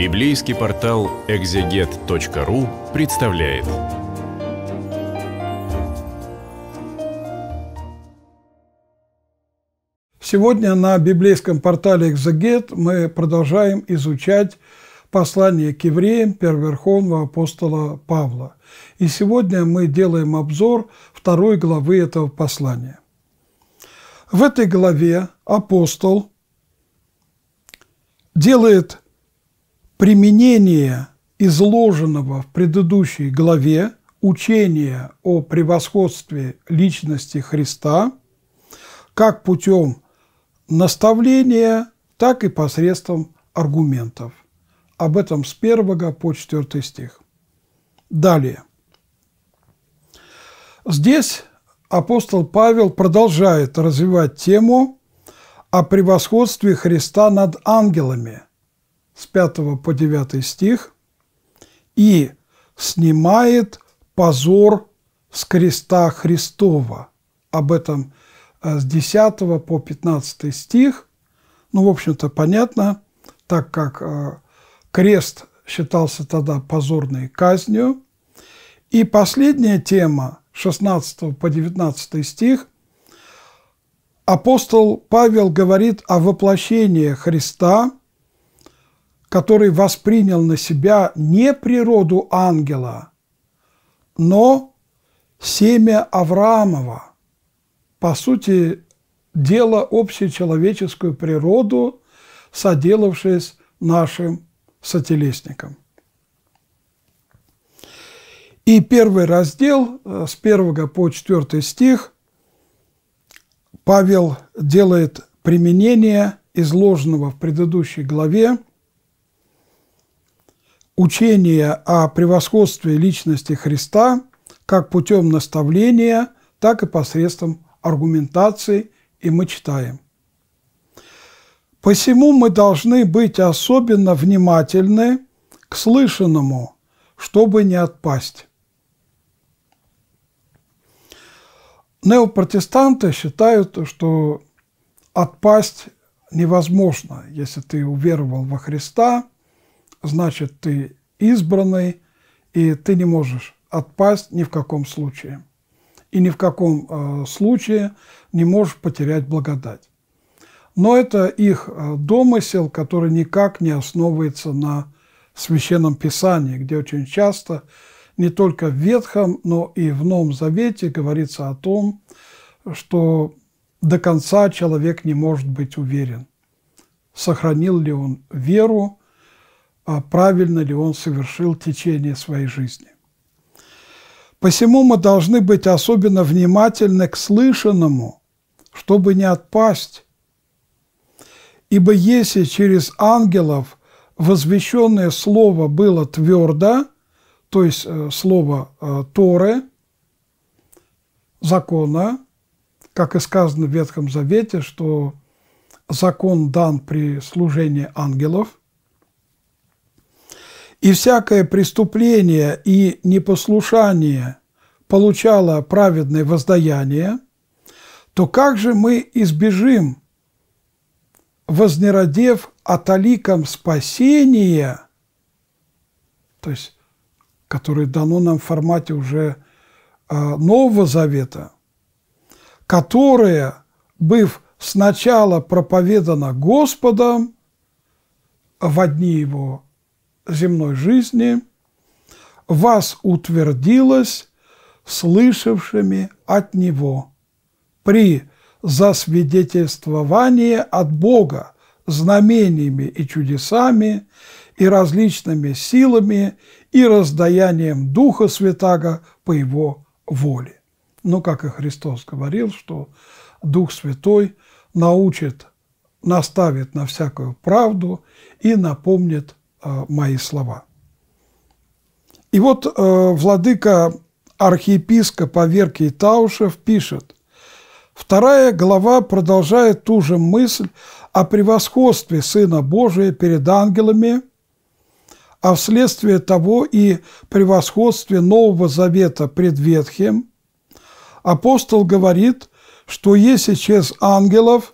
Библейский портал экзегет.ру представляет. Сегодня на библейском портале «Экзегет» мы продолжаем изучать послание к евреям первоверховного апостола Павла. И сегодня мы делаем обзор второй главы этого послания. В этой главе апостол делает применение изложенного в предыдущей главе учения о превосходстве личности Христа как путем наставления, так и посредством аргументов. Об этом с 1 по 4 стих. Далее. Здесь апостол Павел продолжает развивать тему о превосходстве Христа над ангелами – с 5 по 9 стих, «И снимает позор с креста Христова». Об этом э, с 10 по 15 стих. Ну, в общем-то, понятно, так как э, крест считался тогда позорной казнью. И последняя тема, 16 по 19 стих, апостол Павел говорит о воплощении Христа который воспринял на себя не природу ангела, но семя Авраамова, по сути дела общечеловеческую природу, соделавшись нашим сателлистником. И первый раздел э, с 1 по 4 стих Павел делает применение изложенного в предыдущей главе учение о превосходстве личности Христа как путем наставления, так и посредством аргументации, и мы читаем. Посему мы должны быть особенно внимательны к слышанному, чтобы не отпасть. Неопротестанты считают, что отпасть невозможно, если ты уверовал во Христа, значит ты избранный, и ты не можешь отпасть ни в каком случае. И ни в каком э, случае не можешь потерять благодать. Но это их э, домысел, который никак не основывается на Священном Писании, где очень часто не только в Ветхом, но и в Новом Завете говорится о том, что до конца человек не может быть уверен, сохранил ли он веру а правильно ли он совершил течение своей жизни. Посему мы должны быть особенно внимательны к слышанному, чтобы не отпасть. Ибо если через ангелов возвещенное слово было твердо, то есть э, слово э, Торы, закона, как и сказано в Ветхом Завете, что закон дан при служении ангелов – и всякое преступление и непослушание получало праведное воздаяние, то как же мы избежим, вознеродев аталиком спасения, то есть, которое дано нам в формате уже а, Нового Завета, которое, быв сначала проповедано Господом а в одни его земной жизни вас утвердилось слышавшими от Него при засвидетельствовании от Бога знамениями и чудесами и различными силами и раздаянием Духа Святаго по Его воле. Ну, как и Христос говорил, что Дух Святой научит, наставит на всякую правду и напомнит Э, мои слова. И вот э, владыка архиепископа Верки Таушев пишет, вторая глава продолжает ту же мысль о превосходстве Сына Божия перед ангелами, а вследствие того и превосходстве Нового Завета пред Ветхим, апостол говорит, что если через ангелов,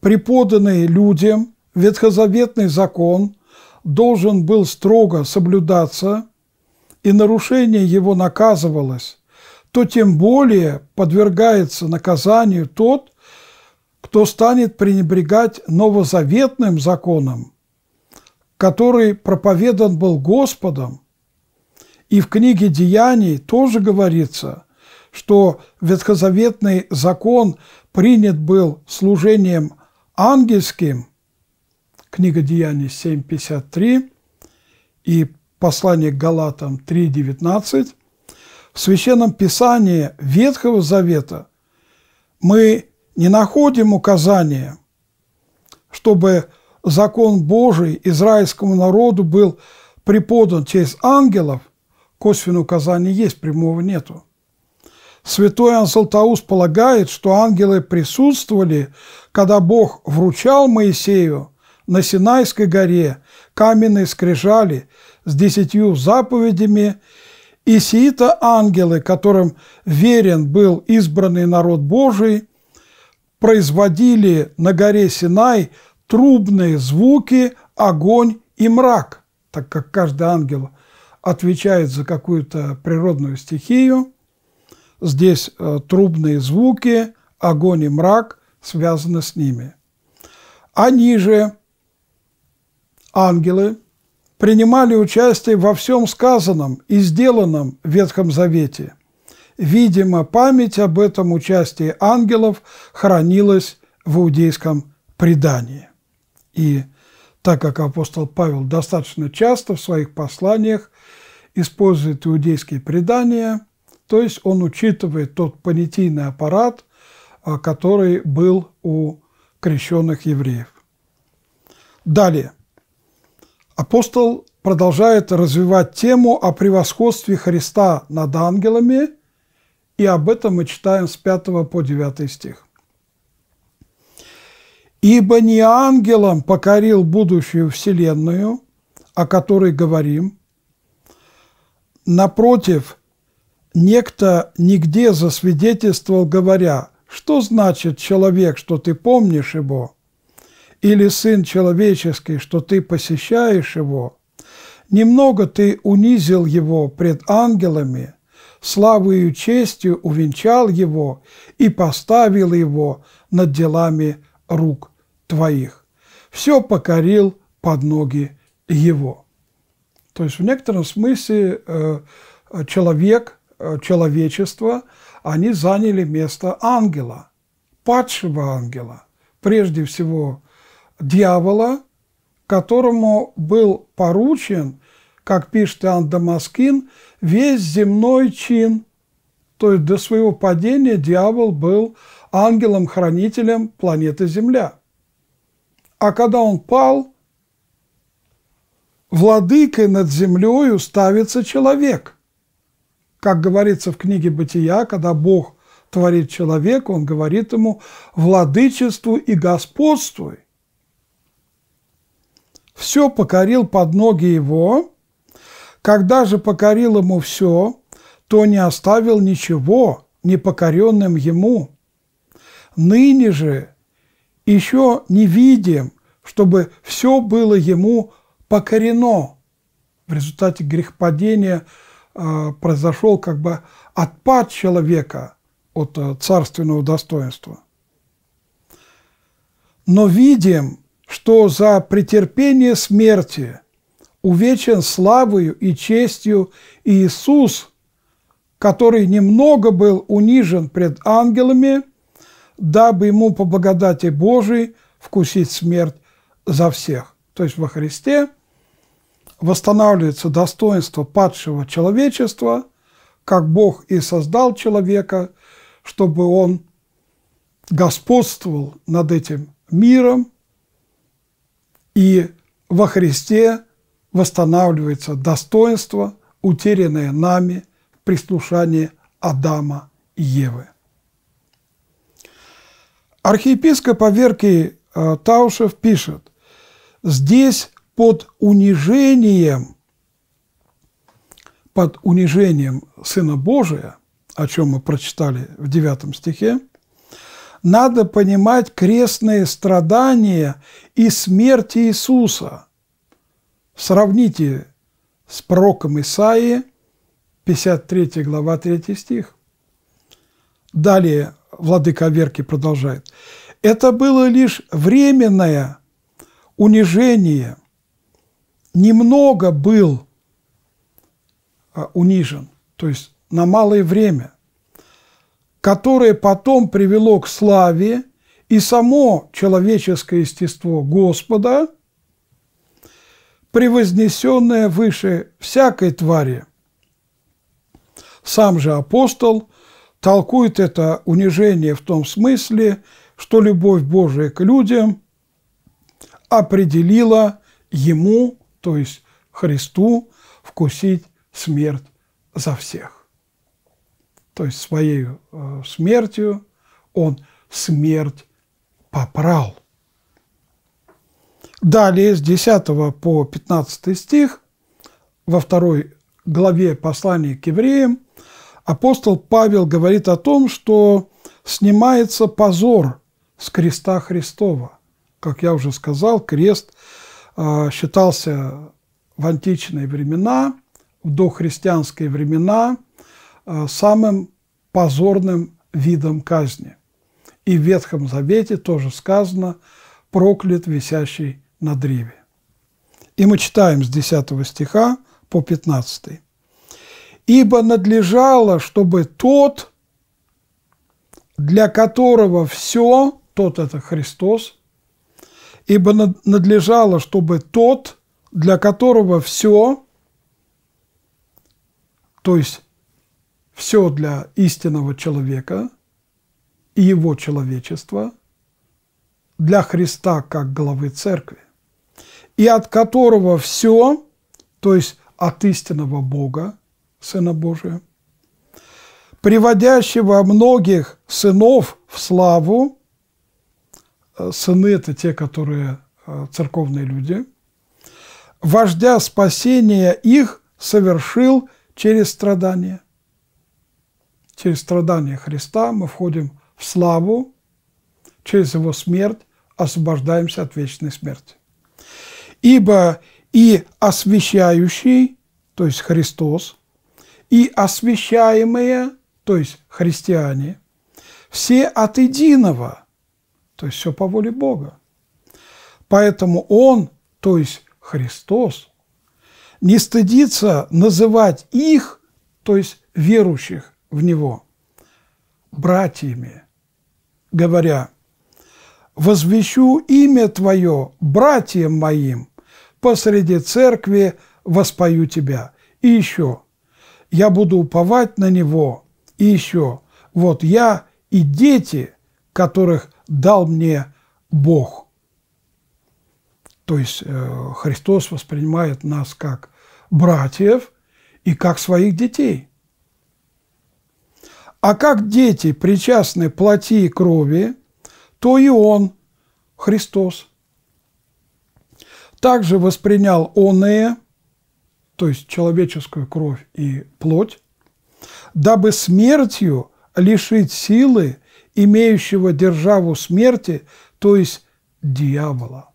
преподанный людям, ветхозаветный закон – должен был строго соблюдаться и нарушение его наказывалось, то тем более подвергается наказанию тот, кто станет пренебрегать новозаветным законом, который проповедан был Господом. И в книге «Деяний» тоже говорится, что ветхозаветный закон принят был служением ангельским – книга Деяний 7.53 и послание к Галатам 3.19, в Священном Писании Ветхого Завета мы не находим указания, чтобы закон Божий израильскому народу был преподан через ангелов, косвенное указание есть, прямого нету. Святой Ансалтаус полагает, что ангелы присутствовали, когда Бог вручал Моисею на Синайской горе каменные скрижали с десятью заповедями, и сиита ангелы, которым верен был избранный народ Божий, производили на горе Синай трубные звуки, огонь и мрак, так как каждый ангел отвечает за какую-то природную стихию. Здесь э, трубные звуки, огонь и мрак связаны с ними. Они же ангелы принимали участие во всем сказанном и сделанном в Ветхом Завете. Видимо, память об этом участии ангелов хранилась в иудейском предании. И так как апостол Павел достаточно часто в своих посланиях использует иудейские предания, то есть он учитывает тот понятийный аппарат, а, который был у крещенных евреев. Далее – апостол продолжает развивать тему о превосходстве Христа над ангелами, и об этом мы читаем с 5 по 9 стих. «Ибо не ангелом покорил будущую вселенную, о которой говорим, напротив, некто нигде засвидетельствовал, говоря, что значит человек, что ты помнишь его, или Сын Человеческий, что ты посещаешь Его, немного ты унизил Его пред ангелами, славою честью увенчал Его и поставил Его над делами рук твоих. Все покорил под ноги Его». То есть в некотором смысле э, человек, э, человечество, они заняли место ангела, падшего ангела, прежде всего – дьявола, которому был поручен, как пишет Иоанн Дамаскин, весь земной чин. То есть до своего падения дьявол был ангелом-хранителем планеты Земля. А когда он пал, владыкой над землею ставится человек. Как говорится в книге «Бытия», когда Бог творит человека, он говорит ему «владычеству и господствуй» все покорил под ноги его, когда же покорил ему все, то не оставил ничего непокоренным ему. Ныне же еще не видим, чтобы все было ему покорено. В результате грехопадения э, а, произошел как бы отпад человека от э, царственного достоинства. Но видим – что за претерпение смерти увечен славою и честью Иисус, который немного был унижен пред ангелами, дабы ему по благодати Божией вкусить смерть за всех. То есть во Христе восстанавливается достоинство падшего человечества, как Бог и создал человека, чтобы он господствовал над этим миром, и во Христе восстанавливается достоинство, утерянное нами в прислушании Адама и Евы. Архиепископ Аверкий э, Таушев пишет, здесь под унижением, под унижением Сына Божия, о чем мы прочитали в 9 стихе, надо понимать крестные страдания и смерть Иисуса. Сравните с пророком Исаии, 53 глава, 3 стих. Далее владыка Верки продолжает. Это было лишь временное унижение. Немного был а, унижен, то есть на малое время которое потом привело к славе и само человеческое естество Господа, превознесенное выше всякой твари. Сам же апостол толкует это унижение в том смысле, что любовь Божия к людям определила ему, то есть Христу, вкусить смерть за всех то есть своей э, смертью он смерть попрал. Далее с 10 по 15 стих во второй главе послания к евреям апостол Павел говорит о том, что снимается позор с креста Христова. Как я уже сказал, крест э, считался в античные времена, в дохристианские времена – Э, самым позорным видом казни. И в Ветхом Завете тоже сказано «проклят висящий на древе». И мы читаем с 10 стиха по 15. «Ибо надлежало, чтобы тот, для которого все, тот – это Христос, ибо надлежало, чтобы тот, для которого все, то есть все для истинного человека и его человечества, для Христа как главы церкви, и от которого все, то есть от истинного Бога, Сына Божия, приводящего многих сынов в славу, э, сыны – это те, которые э, церковные люди, вождя спасения их совершил через страдания Через страдания Христа мы входим в славу, через Его смерть освобождаемся от вечной смерти. Ибо и освящающий, то есть Христос, и освящаемые, то есть христиане, все от единого, то есть все по воле Бога. Поэтому Он, то есть Христос, не стыдится называть их, то есть верующих, в него, братьями, говоря, «Возвещу имя Твое братьям моим, посреди церкви воспою Тебя». И еще, «Я буду уповать на Него». И еще, «Вот я и дети, которых дал мне Бог». То есть э, Христос воспринимает нас как братьев и как своих детей – а как дети причастны плоти и крови, то и он, Христос, также воспринял оное, то есть человеческую кровь и плоть, дабы смертью лишить силы имеющего державу смерти, то есть дьявола.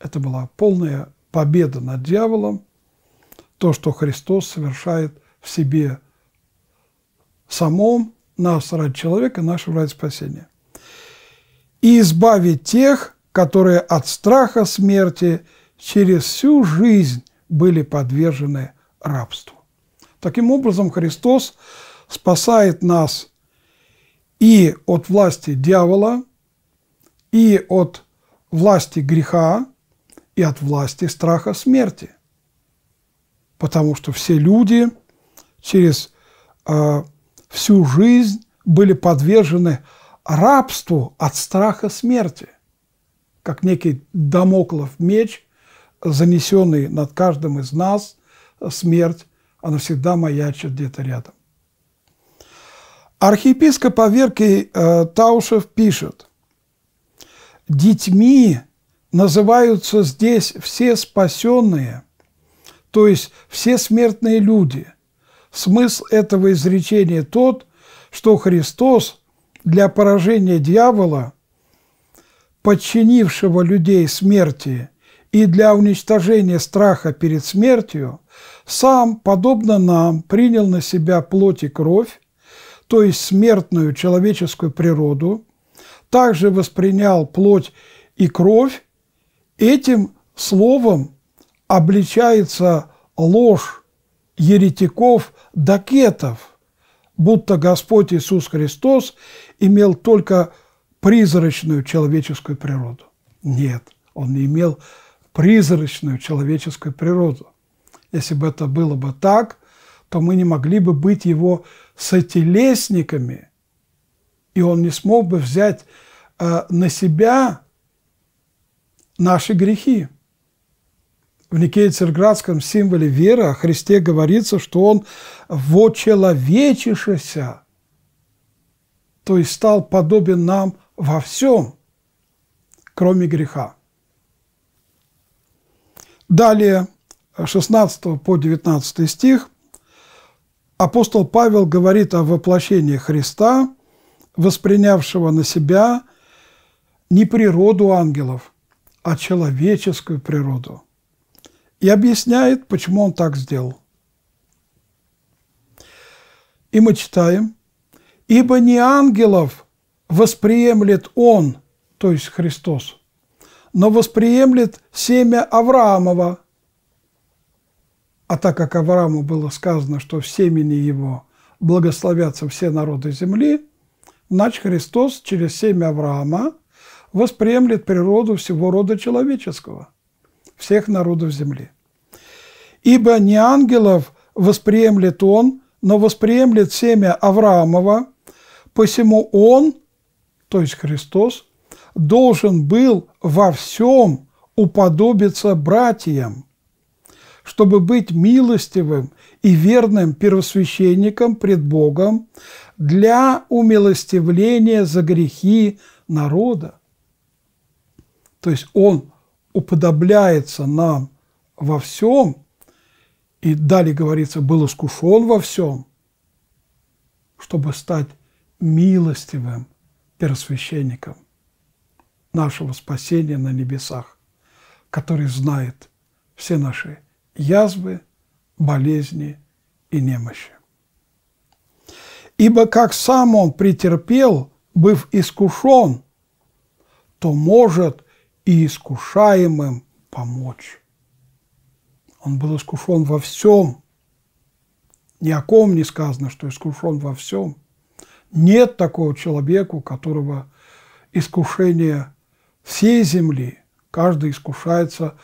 Это была полная победа над дьяволом, то, что Христос совершает в себе самом нас ради человека, нашего ради спасения. И избавить тех, которые от страха смерти через всю жизнь были подвержены рабству. Таким образом, Христос спасает нас и от власти дьявола, и от власти греха, и от власти страха смерти. Потому что все люди через а, всю жизнь были подвержены рабству от страха смерти, как некий домоклов меч, занесенный над каждым из нас, смерть, она всегда маячит где-то рядом. Архиепископ Аверкий э, Таушев пишет, «Детьми называются здесь все спасенные, то есть все смертные люди, Смысл этого изречения тот, что Христос для поражения дьявола, подчинившего людей смерти, и для уничтожения страха перед смертью, сам, подобно нам, принял на себя плоть и кровь, то есть смертную человеческую природу, также воспринял плоть и кровь, этим словом обличается ложь еретиков докетов, будто Господь Иисус Христос имел только призрачную человеческую природу. Нет, он не имел призрачную человеческую природу. Если бы это было бы так, то мы не могли бы быть его сотелесниками, и он не смог бы взять э, на себя наши грехи. В Никейцерградском символе веры о Христе говорится, что Он вочеловечишеся, то есть стал подобен нам во всем, кроме греха. Далее, 16 по 19 стих, апостол Павел говорит о воплощении Христа, воспринявшего на себя не природу ангелов, а человеческую природу – и объясняет, почему он так сделал. И мы читаем, «Ибо не ангелов восприемлет он, то есть Христос, но восприемлет семя Авраамова». А так как Аврааму было сказано, что в семени его благословятся все народы земли, значит Христос через семя Авраама восприемлет природу всего рода человеческого – всех народов земли. Ибо не ангелов восприемлет он, но восприемлет семя Авраамова, посему он, то есть Христос, должен был во всем уподобиться братьям, чтобы быть милостивым и верным первосвященником пред Богом для умилостивления за грехи народа. То есть он уподобляется нам во всем, и далее говорится, был искушен во всем, чтобы стать милостивым первосвященником нашего спасения на небесах, который знает все наши язвы, болезни и немощи. Ибо как сам он претерпел, быв искушен, то может и искушаемым помочь. Он был искушен во всем. Ни о ком не сказано, что искушен во всем. Нет такого человека, у которого искушение всей земли. Каждый искушается,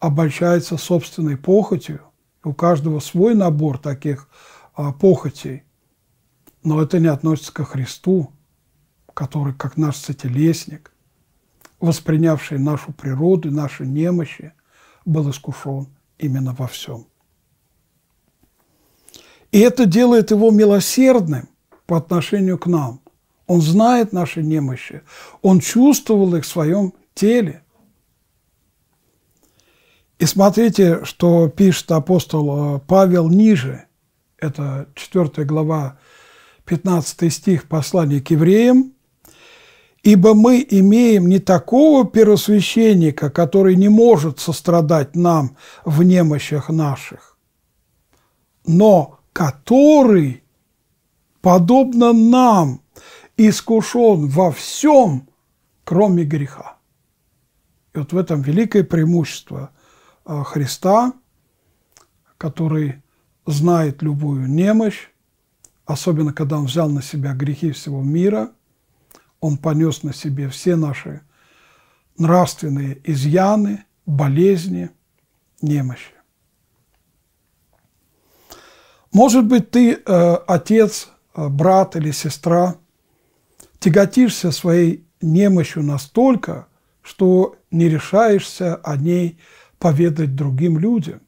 обольщается собственной похотью. У каждого свой набор таких а, похотей. Но это не относится ко Христу, который как наш сателесник, воспринявший нашу природу, наши немощи, был искушен именно во всем. И это делает его милосердным по отношению к нам. Он знает наши немощи, он чувствовал их в своем теле. И смотрите, что пишет апостол э, Павел ниже. Это 4 глава, 15 стих послания к евреям – Ибо мы имеем не такого первосвященника, который не может сострадать нам в немощах наших, но который, подобно нам, искушен во всем, кроме греха. И вот в этом великое преимущество э, Христа, который знает любую немощь, особенно когда он взял на себя грехи всего мира – он понес на себе все наши нравственные изъяны, болезни, немощи. Может быть, ты, э, отец, э, брат или сестра, тяготишься своей немощью настолько, что не решаешься о ней поведать другим людям.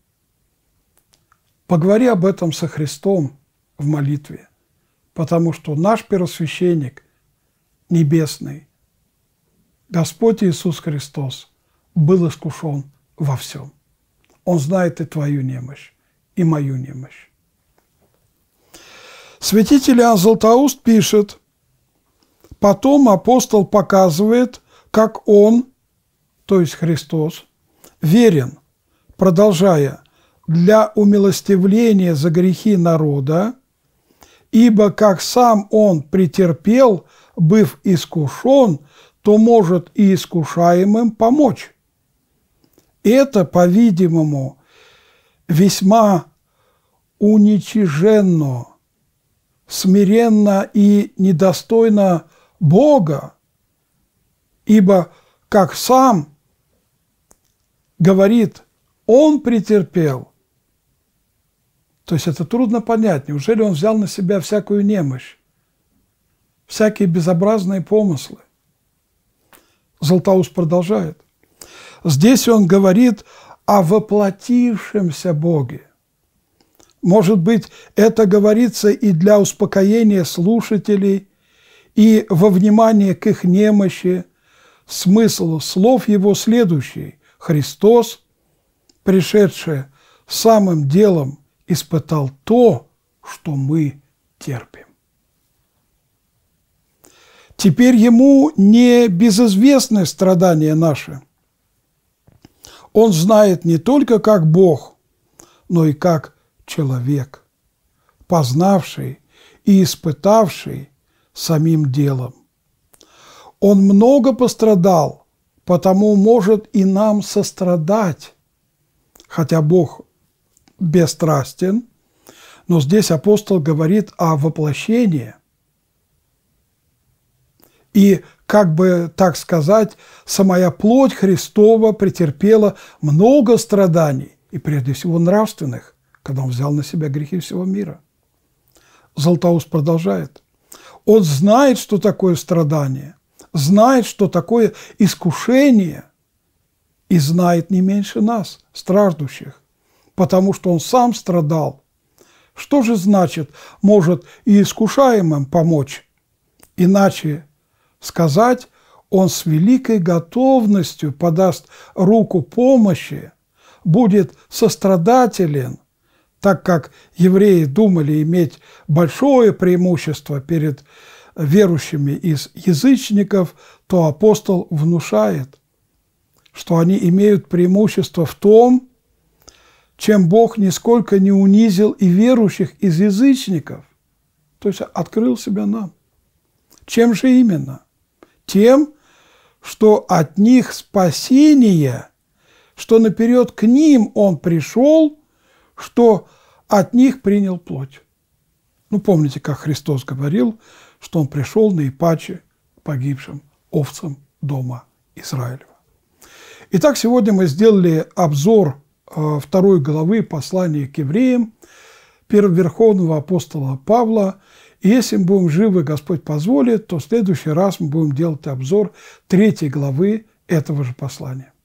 Поговори об этом со Христом в молитве, потому что наш первосвященник небесный, Господь Иисус Христос, был искушен во всем. Он знает и твою немощь, и мою немощь. Святитель Иоанн Златоуст пишет, потом апостол показывает, как он, то есть Христос, верен, продолжая, для умилостивления за грехи народа, ибо как сам он претерпел – быв искушен, то может и искушаемым помочь. Это, по-видимому, весьма уничиженно, смиренно и недостойно Бога, ибо, как сам говорит, он претерпел. То есть это трудно понять, неужели он взял на себя всякую немощь? всякие безобразные помыслы. Златоуст продолжает. Здесь он говорит о воплотившемся Боге. Может быть, это говорится и для успокоения слушателей, и во внимание к их немощи. Смысл слов его следующий. Христос, пришедший самым делом, испытал то, что мы терпим. Теперь ему не безызвестны страдания наши. Он знает не только как Бог, но и как человек, познавший и испытавший самим делом. Он много пострадал, потому может и нам сострадать, хотя Бог бесстрастен, но здесь апостол говорит о воплощении – и, как бы так сказать, самая плоть Христова претерпела много страданий, и прежде всего нравственных, когда он взял на себя грехи всего мира. Золотаус продолжает. Он знает, что такое страдание, знает, что такое искушение, и знает не меньше нас, страждущих, потому что он сам страдал. Что же значит, может и искушаемым помочь, иначе сказать, он с великой готовностью подаст руку помощи, будет сострадателен, так как евреи думали иметь большое преимущество перед верующими из язычников, то апостол внушает, что они имеют преимущество в том, чем Бог нисколько не унизил и верующих из язычников, то есть открыл себя нам. Чем же именно? тем, что от них спасение, что наперед к ним он пришел, что от них принял плоть. Ну, помните, как Христос говорил, что он пришел наипаче погибшим овцам дома Израилева. Итак, сегодня мы сделали обзор э, второй главы послания к евреям первоверховного апостола Павла – и если мы будем живы, Господь позволит, то в следующий раз мы будем делать обзор третьей главы этого же послания.